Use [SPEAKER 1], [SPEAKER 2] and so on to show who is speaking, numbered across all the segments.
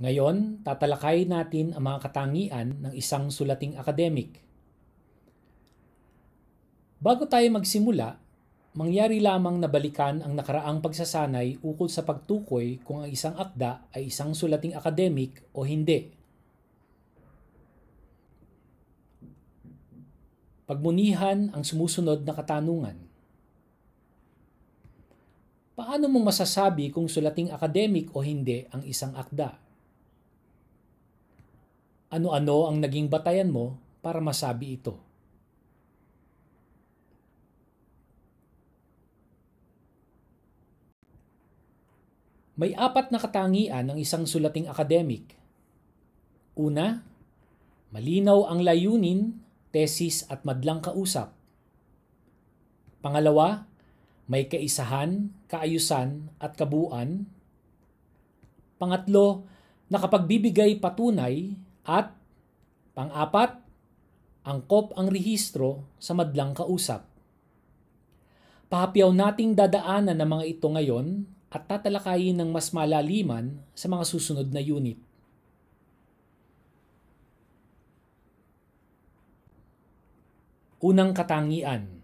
[SPEAKER 1] Ngayon, tatalakay natin ang mga katangian ng isang sulating akademik. Bago tayo magsimula, mangyari lamang na balikan ang nakaraang pagsasanay ukol sa pagtukoy kung ang isang akda ay isang sulating akademik o hindi. Pagmunihan ang sumusunod na katanungan. Paano mo masasabi kung sulating akademik o hindi ang isang akda? ano-ano ang naging batayan mo para masabi ito. May apat na katangian ng isang sulating academic. Una, malinaw ang layunin, tesis at madlang kausap. Pangalawa, may kaisahan, kaayusan at kabuuan. Pangatlo, nakapagbibigay patunay at pang-apat, angkop ang rehistro sa madlang kausap. Pahapyaw nating dadaanan ng mga ito ngayon at tatalakayin ng mas malaliman sa mga susunod na unit. Unang katangian.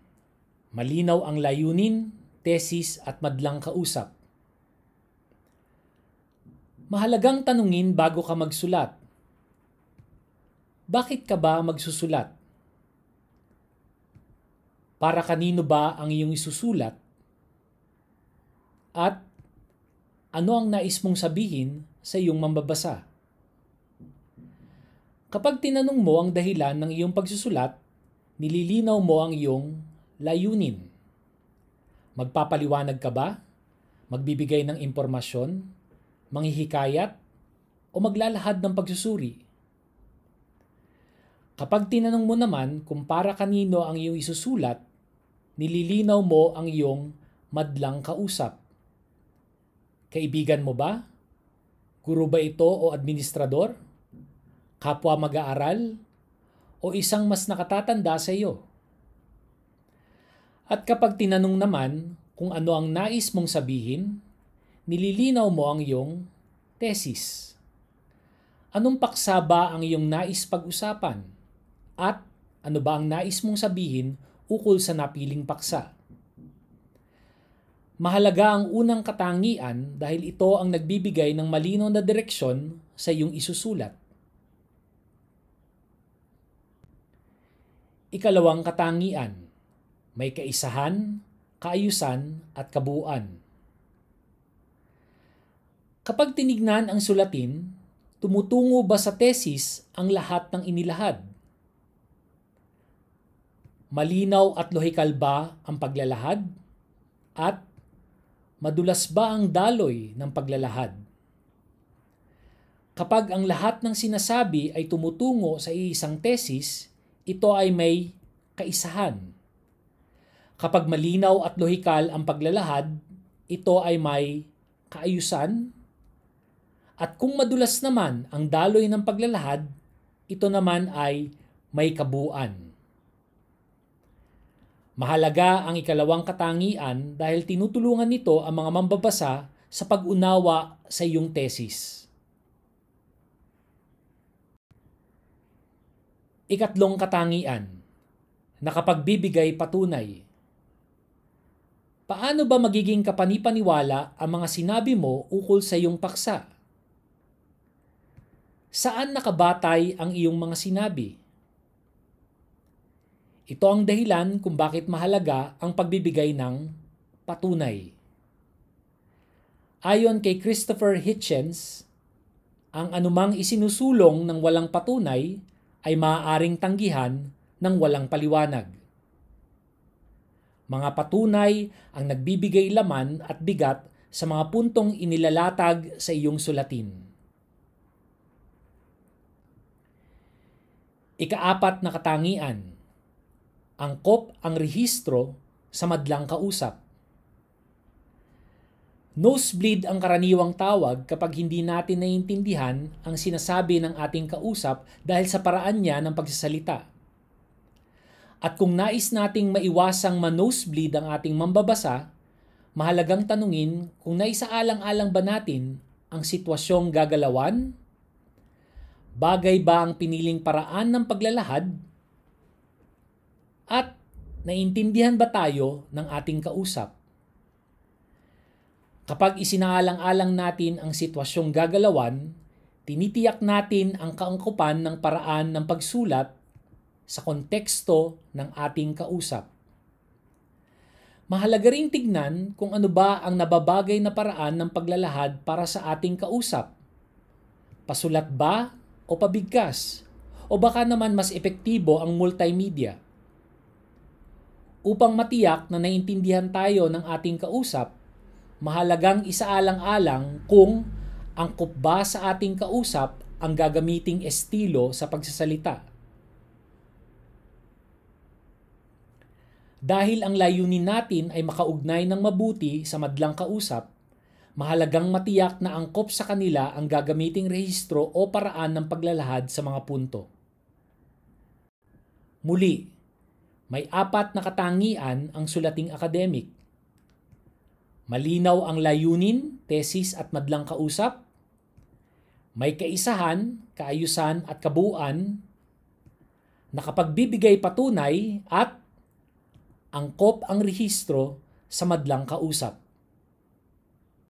[SPEAKER 1] Malinaw ang layunin, tesis at madlang kausap. Mahalagang tanungin bago ka magsulat bakit ka ba magsusulat? Para kanino ba ang iyong isusulat? At ano ang nais mong sabihin sa iyong mambabasa? Kapag tinanong mo ang dahilan ng iyong pagsusulat, nililinaw mo ang iyong layunin. Magpapaliwanag ka ba? Magbibigay ng impormasyon? Manghihikayat? O maglalahad ng pagsusuri? Kapag tinanong mo naman kung para kanino ang iyong isusulat, nililinaw mo ang iyong madlang kausap. Kaibigan mo ba? Guru ba ito o administrador? Kapwa mag-aaral? O isang mas nakatatanda sa iyo? At kapag tinanong naman kung ano ang nais mong sabihin, nililinaw mo ang iyong tesis. Anong paksa ba ang iyong nais pag-usapan? at ano ba ang nais mong sabihin ukol sa napiling paksa. Mahalaga ang unang katangian dahil ito ang nagbibigay ng malinaw na direksyon sa iyong isusulat. Ikalawang katangian, may kaisahan, kaayusan at kabuuan. Kapag tinignan ang sulatin, tumutungo ba sa tesis ang lahat ng inilahad? Malinaw at lohikal ba ang paglalahad? At madulas ba ang daloy ng paglalahad? Kapag ang lahat ng sinasabi ay tumutungo sa iisang tesis, ito ay may kaisahan. Kapag malinaw at lohikal ang paglalahad, ito ay may kaayusan. At kung madulas naman ang daloy ng paglalahad, ito naman ay may kabuuan. Mahalaga ang ikalawang katangian dahil tinutulungan nito ang mga mambabasa sa pag-unawa sa iyong tesis. Ikatlong katangian, nakapagbibigay patunay. Paano ba magiging kapanipaniwala ang mga sinabi mo ukol sa iyong paksa? Saan nakabatay ang iyong mga sinabi? Ito ang dahilan kung bakit mahalaga ang pagbibigay ng patunay. Ayon kay Christopher Hitchens, ang anumang isinusulong ng walang patunay ay maaaring tanggihan ng walang paliwanag. Mga patunay ang nagbibigay laman at bigat sa mga puntong inilalatag sa iyong sulatin. Ikaapat na katangian – angkop ang rehistro sa madlang kausap. Nosebleed ang karaniwang tawag kapag hindi natin naiintindihan ang sinasabi ng ating kausap dahil sa paraan niya ng pagsasalita. At kung nais nating maiwasang manosebleed ang ating mambabasa, mahalagang tanungin kung naisaalang-alang ba natin ang sitwasyong gagalawan? Bagay ba ang piniling paraan ng paglalahad at naiintindihan ba tayo ng ating kausap? Kapag isinaalang-alang natin ang sitwasyong gagalawan, tinitiyak natin ang kaangkupan ng paraan ng pagsulat sa konteksto ng ating kausap. Mahalaga ring tignan kung ano ba ang nababagay na paraan ng paglalahad para sa ating kausap. Pasulat ba o pabigkas? O baka naman mas epektibo ang multimedia? Upang matiyak na naiintindihan tayo ng ating kausap, mahalagang isaalang-alang kung angkop ba sa ating kausap ang gagamiting estilo sa pagsasalita. Dahil ang layunin natin ay makaugnay ng mabuti sa madlang kausap, mahalagang matiyak na angkop sa kanila ang gagamiting rehistro o paraan ng paglalahad sa mga punto. Muli, may apat na katangian ang sulating academic. Malinaw ang layunin, tesis at madlang kausap. May kaisahan, kaayusan at kabuuan. Nakapagbibigay patunay at angkop ang rehistro sa madlang kausap.